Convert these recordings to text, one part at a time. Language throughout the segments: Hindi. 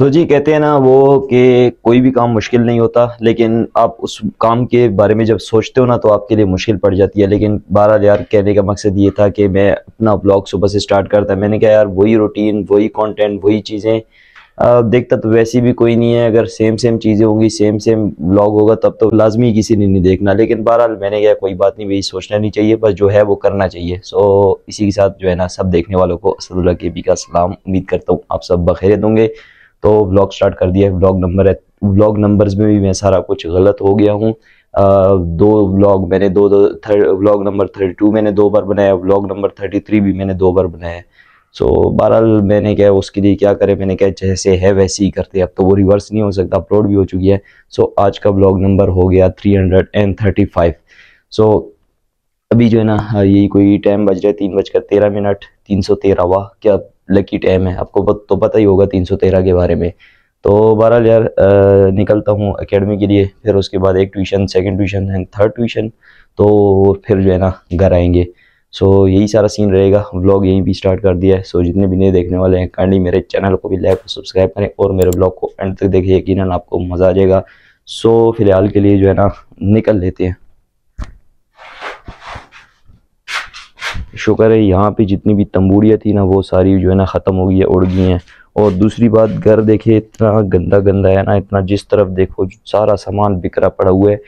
सो जी कहते हैं ना वो कि कोई भी काम मुश्किल नहीं होता लेकिन आप उस काम के बारे में जब सोचते हो ना तो आपके लिए मुश्किल पड़ जाती है लेकिन बारह यार कहने का मकसद ये था कि मैं अपना ब्लॉग सुबह से स्टार्ट करता मैंने कहा यार वही रूटीन वही कंटेंट वही चीज़ें देखता तो वैसी भी कोई नहीं है अगर सेम सेम चीज़ें होंगी सेम सेम ब्लॉग होगा तब तो लाजमी किसी ने नहीं देखना लेकिन बहरहाल मैंने कहा कोई बात नहीं वही सोचना नहीं चाहिए बस जो है वो करना चाहिए सो इसी के साथ जो है ना सब देखने वालों को असदुल्ला के बी का सलाम उम्मीद करता हूँ आप सब बखेरे होंगे तो ब्लॉग स्टार्ट कर दिया ब्लॉग नंबर है ब्लॉग नंबर्स में भी मैं सारा कुछ गलत हो गया हूँ दो ब्लॉग मैंने दो दो third blog number thirty two मैंने दो बार बनाया ब्लॉग नंबर थर्टी थ्री भी मैंने दो बार बनाया सो so, बहरहाल मैंने क्या उसके लिए क्या करें मैंने क्या जैसे है वैसे ही करते अब तो वो रिवर्स नहीं हो सकता अपलोड भी हो चुकी है सो so, आज का ब्लॉग नंबर हो गया three hundred and thirty five so अभी जो है ना हाँ, यही कोई टाइम बज रहा है तीन बजकर तेरह मिनट तीन सौ तेरह वाह क्या लकी टाइम है आपको तो पता ही होगा तीन सौ तेरह के बारे में तो बहरहाल यार निकलता हूँ अकेडमी के लिए फिर उसके बाद एक tuition second tuition and third tuition तो फिर जो है ना घर आएंगे सो so, यही सारा सीन रहेगा व्लॉग यहीं भी स्टार्ट कर दिया है सो जितने भी नए देखने वाले हैं काइंडली मेरे चैनल को भी लाइक और सब्सक्राइब करें और मेरे व्लॉग को एंड तक देखिए यकीन आपको मज़ा आ जाएगा सो so, फिलहाल के लिए जो है ना निकल लेते हैं शुक्र है यहाँ पे जितनी भी तंबूड़ियाँ थी ना वो सारी जो है ना ख़त्म हो गई है उड़ गई हैं और दूसरी बात घर देखे इतना गंदा गंदा है ना इतना जिस तरफ देखो सारा सामान बिखरा पड़ा हुआ है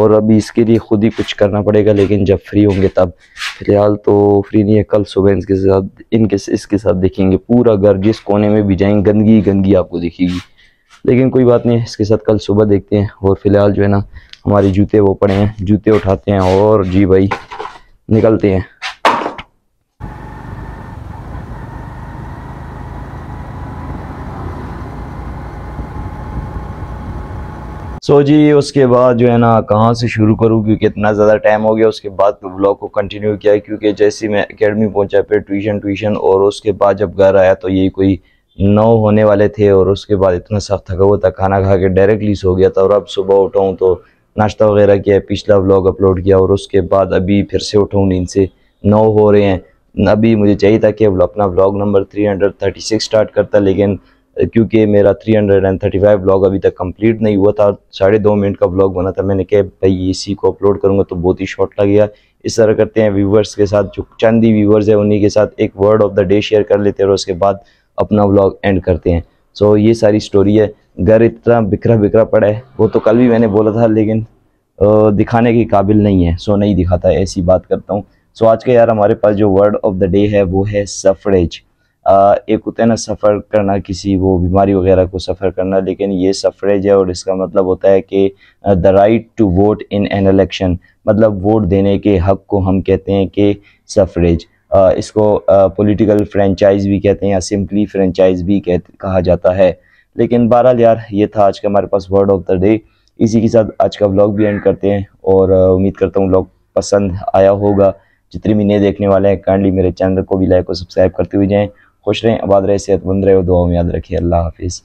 और अभी इसके लिए ख़ुद ही कुछ करना पड़ेगा लेकिन जब फ्री होंगे तब फ़िलहाल तो फ्री नहीं है कल सुबह इनके साथ इनके इसके साथ देखेंगे पूरा घर जिस कोने में भी जाएंगे गंदगी गंदगी आपको दिखेगी लेकिन कोई बात नहीं है इसके साथ कल सुबह देखते हैं और फ़िलहाल जो है ना हमारे जूते वो पड़े हैं जूते उठाते हैं और जी भाई निकलते हैं सो so जी उसके बाद जो है ना कहाँ से शुरू करूँ क्योंकि इतना ज़्यादा टाइम हो गया उसके बाद ब्लॉग तो को कंटिन्यू किया क्योंकि जैसे मैं अकेडमी पहुँचा फिर ट्यूशन ट्यूशन और उसके बाद जब घर आया तो यही कोई नौ होने वाले थे और उसके बाद इतना सख्त थका हुआ था खाना खा के डायरेक्टली सो गया था और अब सुबह उठाऊँ तो नाश्ता वगैरह किया पिछला व्लॉग अपलोड किया और उसके बाद अभी फिर से उठाऊँ नींद से नौ हो रहे हैं अभी मुझे चाहिए था कि अपना व्लॉग नंबर 336 स्टार्ट करता लेकिन क्योंकि मेरा 335 ब्लॉग अभी तक कंप्लीट नहीं हुआ था साढ़े दो मिनट का ब्लॉग बना था मैंने कहा भाई इसी को अपलोड करूँगा तो बहुत ही शॉर्ट लग गया इस तरह करते हैं व्यूवर्स के साथ जो चांदी व्यूवर्स है उन्हीं के साथ एक word of the day share कर लेते हैं और उसके बाद अपना ब्लॉग एंड करते हैं सो ये सारी स्टोरी है घर इतना बिखरा बिखरा पड़ा है वो तो कल भी मैंने बोला था लेकिन दिखाने के काबिल नहीं है सो नहीं दिखाता ऐसी बात करता हूँ सो आज का यार हमारे पास जो वर्ड ऑफ द डे है वो है सफरेज आ, एक होता है ना सफ़र करना किसी वो बीमारी वगैरह को सफ़र करना लेकिन ये सफरेज है और इसका मतलब होता है कि the right to vote in an election मतलब वोट देने के हक को हम कहते हैं कि सफरेज आ, इसको पॉलिटिकल फ्रेंचाइज भी कहते हैं सिंपली फ्रेंचाइज भी कह, कहा जाता है लेकिन बहरहाल यार ये था आज का हमारे पास वर्ड ऑफ द डे इसी के साथ आज का ब्लॉग भी एंड करते हैं और उम्मीद करता हूँ ब्लॉग पसंद आया होगा जितने भी नए देखने वाले हैं काइंडली मेरे चैनल को भी लाइक और सब्सक्राइब करते हुए जाएँ खुश रहें आबाद रहे सेहतमंद रहे दुआ में याद रखिए अल्लाह हाफिज़